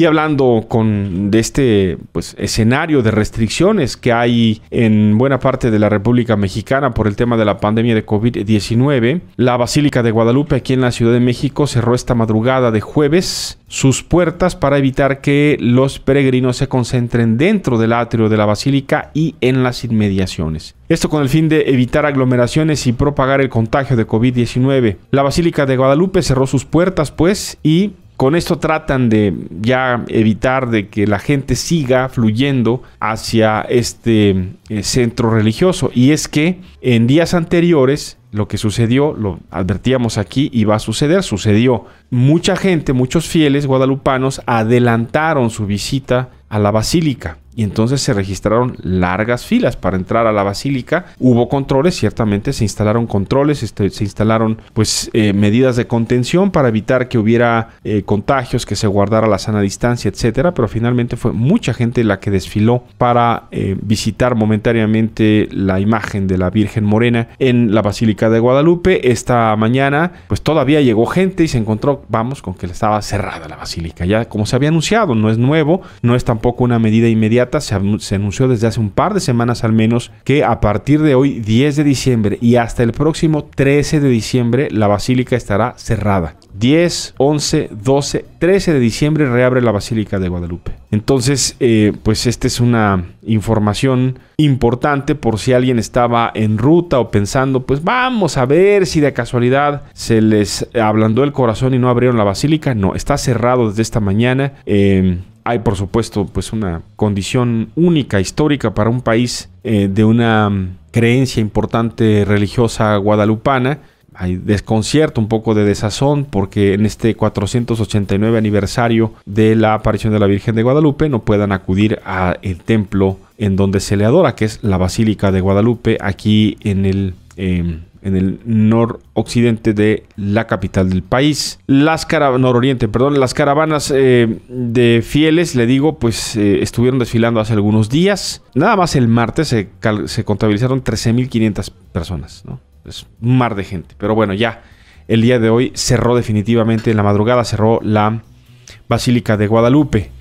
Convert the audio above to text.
Y hablando con de este pues, escenario de restricciones que hay en buena parte de la República Mexicana por el tema de la pandemia de COVID-19, la Basílica de Guadalupe aquí en la Ciudad de México cerró esta madrugada de jueves sus puertas para evitar que los peregrinos se concentren dentro del atrio de la basílica y en las inmediaciones. Esto con el fin de evitar aglomeraciones y propagar el contagio de COVID-19. La Basílica de Guadalupe cerró sus puertas pues y con esto tratan de ya evitar de que la gente siga fluyendo hacia este eh, centro religioso. Y es que en días anteriores lo que sucedió, lo advertíamos aquí y va a suceder, sucedió. Mucha gente, muchos fieles guadalupanos adelantaron su visita a la basílica y entonces se registraron largas filas para entrar a la basílica. Hubo controles, ciertamente se instalaron controles, este, se instalaron pues eh, medidas de contención para evitar que hubiera eh, contagios, que se guardara la sana distancia, etcétera. Pero finalmente fue mucha gente la que desfiló para eh, visitar momentáneamente la imagen de la Virgen Morena en la Basílica de Guadalupe. Esta mañana, pues todavía llegó gente y se encontró, vamos, con que estaba cerrada la basílica. Ya como se había anunciado, no es nuevo, no es tampoco una medida inmediata se, anunció desde hace un par de semanas al menos que a partir de hoy, 10 de diciembre, y hasta el próximo 13 de diciembre, la basílica estará cerrada. 10, 11, 12, 13 de diciembre reabre la Basílica de Guadalupe. Entonces, eh, pues esta es una información importante por si alguien estaba en ruta o pensando, pues vamos a ver si de casualidad se les eh, ablandó el corazón y no abrieron la basílica. No, está cerrado desde esta mañana. Em, hay por supuesto pues una condición única histórica para un país eh, de una mm, creencia importante religiosa guadalupana. Hay desconcierto, un poco de desazón, porque en este 489 aniversario de la aparición de la Virgen de Guadalupe no puedan acudir al templo en donde se le adora, que es la Basílica de Guadalupe, aquí en el em, en el noroccidente de la capital del país. Las caravanas, perdón, las caravanas eh, de fieles, le digo, pues eh, estuvieron desfilando hace algunos días. Nada más el martes se, contabilizaron 13.500 personas, ¿no? Es un mar de gente. Pero bueno, ya el día de hoy cerró definitivamente, en la madrugada cerró la Basílica de Guadalupe.